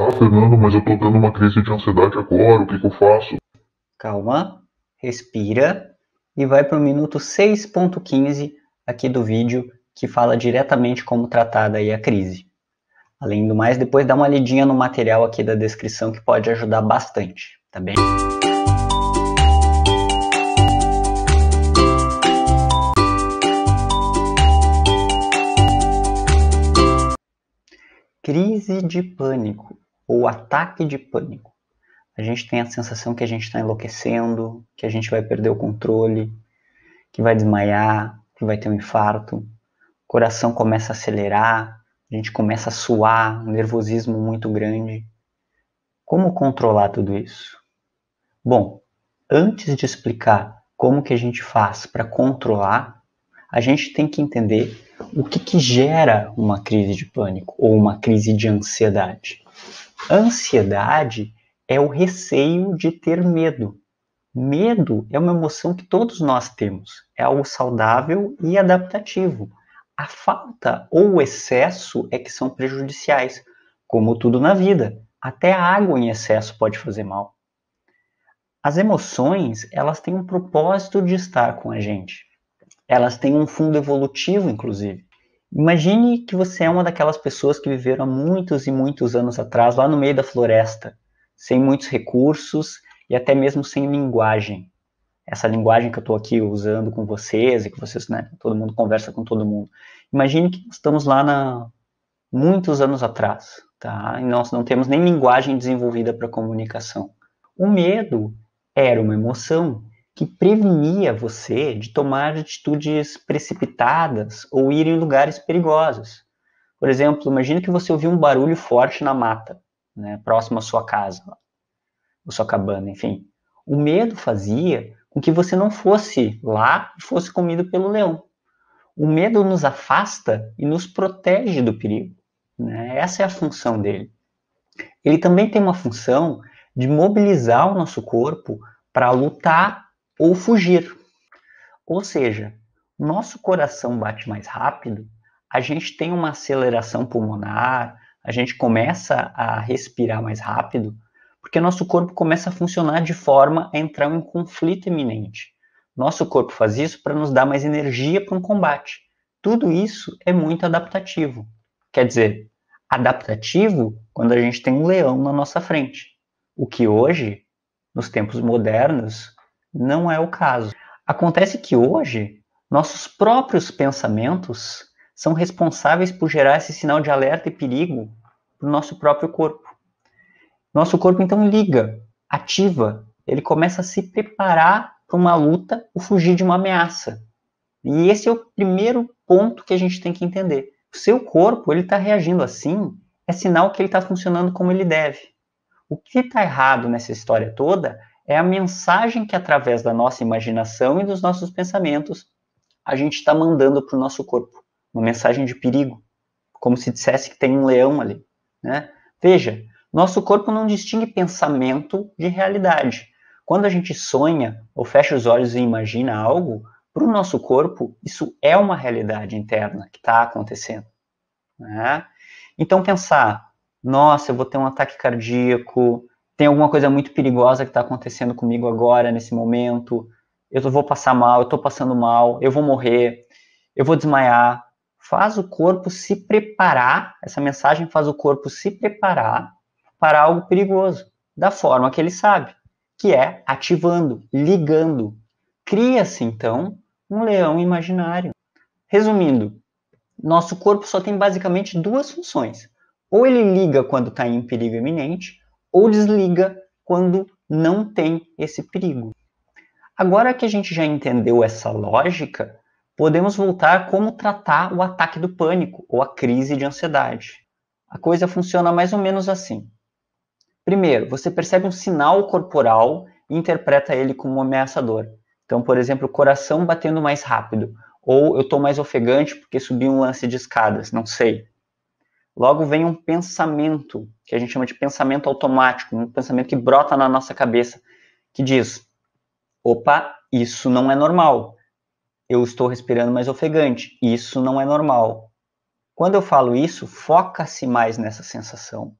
Ah, Fernando, mas eu tô tendo uma crise de ansiedade agora, o que, que eu faço? Calma, respira e vai para o minuto 6.15 aqui do vídeo que fala diretamente como tratar daí a crise. Além do mais, depois dá uma lidinha no material aqui da descrição que pode ajudar bastante, tá bem? Crise de pânico ou ataque de pânico. A gente tem a sensação que a gente está enlouquecendo, que a gente vai perder o controle, que vai desmaiar, que vai ter um infarto. O coração começa a acelerar, a gente começa a suar, um nervosismo muito grande. Como controlar tudo isso? Bom, antes de explicar como que a gente faz para controlar, a gente tem que entender o que, que gera uma crise de pânico ou uma crise de ansiedade. Ansiedade é o receio de ter medo. Medo é uma emoção que todos nós temos, é algo saudável e adaptativo. A falta ou o excesso é que são prejudiciais, como tudo na vida. Até a água em excesso pode fazer mal. As emoções, elas têm um propósito de estar com a gente. Elas têm um fundo evolutivo, inclusive. Imagine que você é uma daquelas pessoas que viveram há muitos e muitos anos atrás, lá no meio da floresta, sem muitos recursos e até mesmo sem linguagem. Essa linguagem que eu estou aqui usando com vocês e que vocês, né, todo mundo conversa com todo mundo. Imagine que estamos lá na muitos anos atrás, tá? E nós não temos nem linguagem desenvolvida para comunicação. O medo era uma emoção, que prevenia você de tomar atitudes precipitadas ou ir em lugares perigosos. Por exemplo, imagine que você ouviu um barulho forte na mata, né, próximo à sua casa, ou sua cabana, enfim. O medo fazia com que você não fosse lá e fosse comido pelo leão. O medo nos afasta e nos protege do perigo. Né? Essa é a função dele. Ele também tem uma função de mobilizar o nosso corpo para lutar ou fugir. Ou seja, nosso coração bate mais rápido, a gente tem uma aceleração pulmonar, a gente começa a respirar mais rápido, porque nosso corpo começa a funcionar de forma a entrar em um conflito iminente. Nosso corpo faz isso para nos dar mais energia para um combate. Tudo isso é muito adaptativo. Quer dizer, adaptativo quando a gente tem um leão na nossa frente. O que hoje, nos tempos modernos, não é o caso. Acontece que hoje, nossos próprios pensamentos são responsáveis por gerar esse sinal de alerta e perigo para o nosso próprio corpo. Nosso corpo então liga, ativa, ele começa a se preparar para uma luta ou fugir de uma ameaça. E esse é o primeiro ponto que a gente tem que entender. O seu corpo ele está reagindo assim é sinal que ele está funcionando como ele deve. O que está errado nessa história toda é a mensagem que, através da nossa imaginação e dos nossos pensamentos, a gente está mandando para o nosso corpo. Uma mensagem de perigo. Como se dissesse que tem um leão ali. Né? Veja, nosso corpo não distingue pensamento de realidade. Quando a gente sonha ou fecha os olhos e imagina algo, para o nosso corpo, isso é uma realidade interna que está acontecendo. Né? Então, pensar, nossa, eu vou ter um ataque cardíaco, tem alguma coisa muito perigosa que está acontecendo comigo agora, nesse momento, eu vou passar mal, eu estou passando mal, eu vou morrer, eu vou desmaiar. Faz o corpo se preparar, essa mensagem faz o corpo se preparar para algo perigoso, da forma que ele sabe, que é ativando, ligando. Cria-se, então, um leão imaginário. Resumindo, nosso corpo só tem basicamente duas funções. Ou ele liga quando está em perigo iminente, ou desliga quando não tem esse perigo. Agora que a gente já entendeu essa lógica, podemos voltar a como tratar o ataque do pânico ou a crise de ansiedade. A coisa funciona mais ou menos assim. Primeiro, você percebe um sinal corporal e interpreta ele como ameaçador. Então, por exemplo, o coração batendo mais rápido, ou eu estou mais ofegante porque subi um lance de escadas, não sei. Logo vem um pensamento, que a gente chama de pensamento automático, um pensamento que brota na nossa cabeça, que diz: opa, isso não é normal. Eu estou respirando mais ofegante. Isso não é normal. Quando eu falo isso, foca-se mais nessa sensação,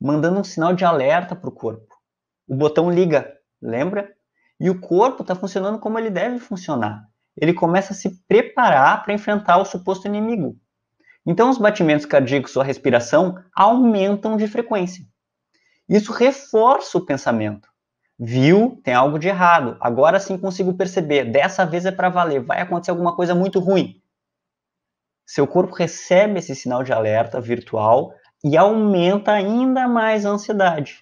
mandando um sinal de alerta para o corpo. O botão liga, lembra? E o corpo está funcionando como ele deve funcionar. Ele começa a se preparar para enfrentar o suposto inimigo. Então, os batimentos cardíacos ou a respiração aumentam de frequência. Isso reforça o pensamento. Viu? Tem algo de errado. Agora sim consigo perceber. Dessa vez é para valer. Vai acontecer alguma coisa muito ruim. Seu corpo recebe esse sinal de alerta virtual e aumenta ainda mais a ansiedade.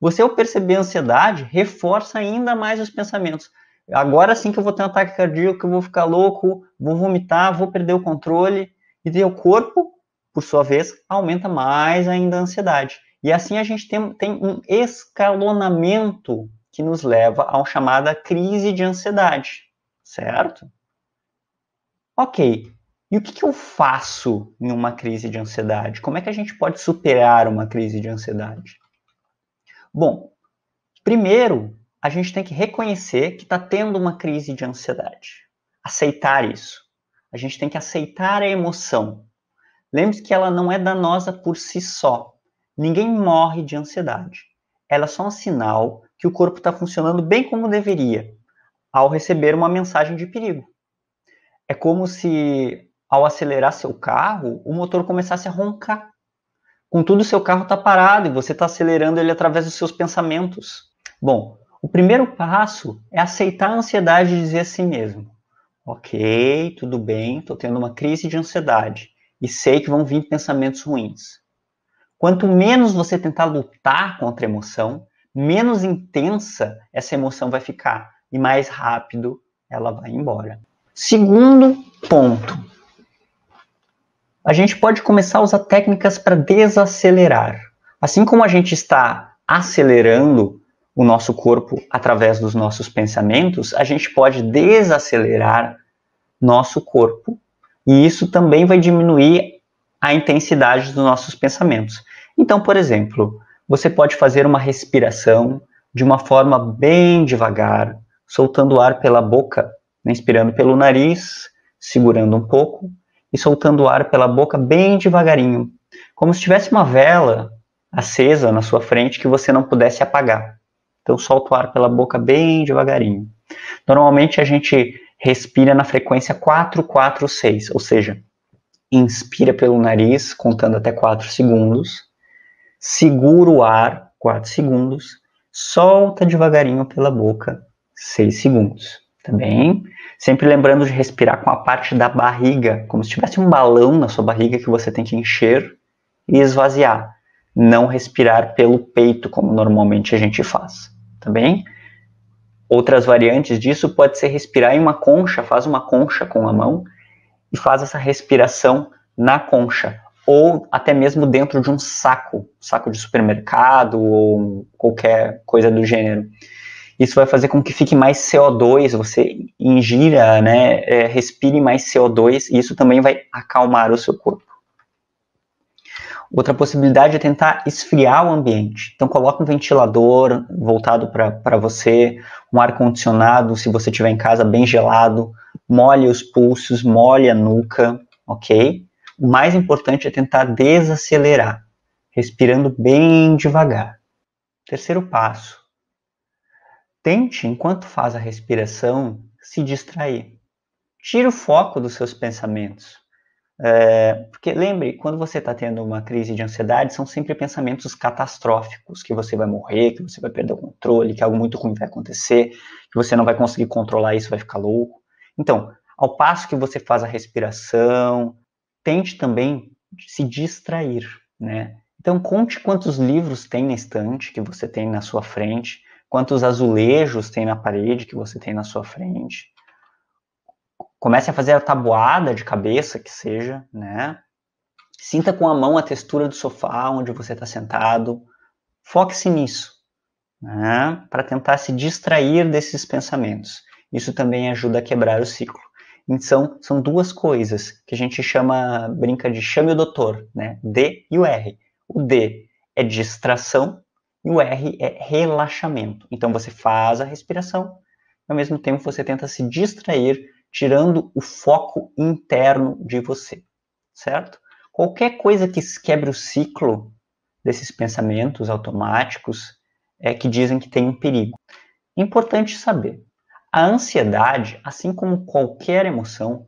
Você, ao perceber a ansiedade, reforça ainda mais os pensamentos. Agora sim que eu vou ter um ataque cardíaco, eu vou ficar louco, vou vomitar, vou perder o controle. E daí o corpo, por sua vez, aumenta mais ainda a ansiedade. E assim a gente tem, tem um escalonamento que nos leva a uma chamada crise de ansiedade, certo? Ok, e o que, que, eu faço em uma crise de ansiedade? Como é que a gente pode superar uma crise de ansiedade? Bom, primeiro, a gente tem que reconhecer que está tendo uma crise de ansiedade. Aceitar isso. A gente tem que aceitar a emoção. Lembre-se que ela não é danosa por si só. Ninguém morre de ansiedade. Ela é só um sinal que o corpo está funcionando bem como deveria ao receber uma mensagem de perigo. É como se, ao acelerar seu carro, o motor começasse a roncar. Contudo, seu carro está parado e você está acelerando ele através dos seus pensamentos. Bom, o primeiro passo é aceitar a ansiedade e dizer a si mesmo: Ok, tudo bem, estou tendo uma crise de ansiedade e sei que vão vir pensamentos ruins. Quanto menos você tentar lutar contra a emoção, menos intensa essa emoção vai ficar e mais rápido ela vai embora. Segundo ponto, a gente pode começar a usar técnicas para desacelerar. Assim como a gente está acelerando o nosso corpo através dos nossos pensamentos, a gente pode desacelerar nosso corpo e isso também vai diminuir a intensidade dos nossos pensamentos. Então, por exemplo, você pode fazer uma respiração de uma forma bem devagar, soltando ar pela boca, né, inspirando pelo nariz, segurando um pouco e soltando ar pela boca bem devagarinho, como se tivesse uma vela acesa na sua frente que você não pudesse apagar. Então solta o ar pela boca bem devagarinho. Normalmente a gente respira na frequência 4, 4, 6, ou seja, inspira pelo nariz, contando até 4 segundos, segura o ar 4 segundos, solta devagarinho pela boca 6 segundos, tá bem? Sempre lembrando de respirar com a parte da barriga, como se tivesse um balão na sua barriga que você tem que encher e esvaziar não respirar pelo peito, como normalmente a gente faz, tá bem? Outras variantes disso pode ser respirar em uma concha, faz uma concha com a mão e faz essa respiração na concha, ou até mesmo dentro de um saco, saco de supermercado ou qualquer coisa do gênero. Isso vai fazer com que fique mais CO2, você ingira, né, é, respire mais CO2, e isso também vai acalmar o seu corpo. Outra possibilidade é tentar esfriar o ambiente. Então, coloque um ventilador voltado para você, um ar-condicionado, se você estiver em casa, bem gelado. Molhe os pulsos, molhe a nuca, ok? O mais importante é tentar desacelerar, respirando bem devagar. Terceiro passo. Tente, enquanto faz a respiração, se distrair. Tire o foco dos seus pensamentos. É, porque lembre, quando você está tendo uma crise de ansiedade, são sempre pensamentos catastróficos, que você vai morrer, que você vai perder o controle, que algo muito ruim vai acontecer, que você não vai conseguir controlar isso, vai ficar louco. Então, ao passo que você faz a respiração, tente também se distrair, né? Então, conte quantos livros tem na estante que você tem na sua frente, quantos azulejos tem na parede que você tem na sua frente, comece a fazer a tabuada de cabeça que seja, né? Sinta com a mão a textura do sofá onde você está sentado. Foque-se nisso, né? Para tentar se distrair desses pensamentos. Isso também ajuda a quebrar o ciclo. Então, são duas coisas que a gente chama, brinca de chame o doutor, né? D e o R. O D é distração e o R é relaxamento. Então, você faz a respiração, ao mesmo tempo você tenta se distrair tirando o foco interno de você, certo? Qualquer coisa que quebre o ciclo desses pensamentos automáticos é que dizem que tem um perigo. Importante saber, a ansiedade, assim como qualquer emoção,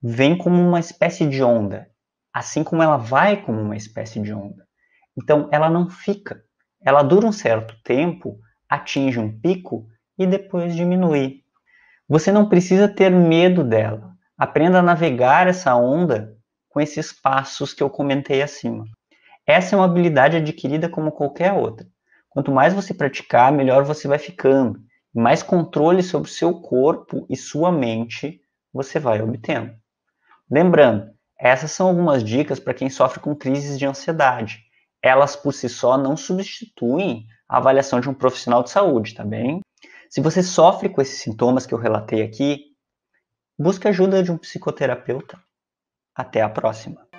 vem como uma espécie de onda, assim como ela vai como uma espécie de onda. Então, ela não fica. Ela dura um certo tempo, atinge um pico e depois diminui. Você não precisa ter medo dela. Aprenda a navegar essa onda com esses passos que eu comentei acima. Essa é uma habilidade adquirida como qualquer outra. Quanto mais você praticar, melhor você vai ficando. Mais controle sobre seu corpo e sua mente você vai obtendo. Lembrando, essas são algumas dicas para quem sofre com crises de ansiedade. Elas por si só não substituem a avaliação de um profissional de saúde, tá bem? Se você sofre com esses sintomas que eu relatei aqui, busque ajuda de um psicoterapeuta. Até a próxima!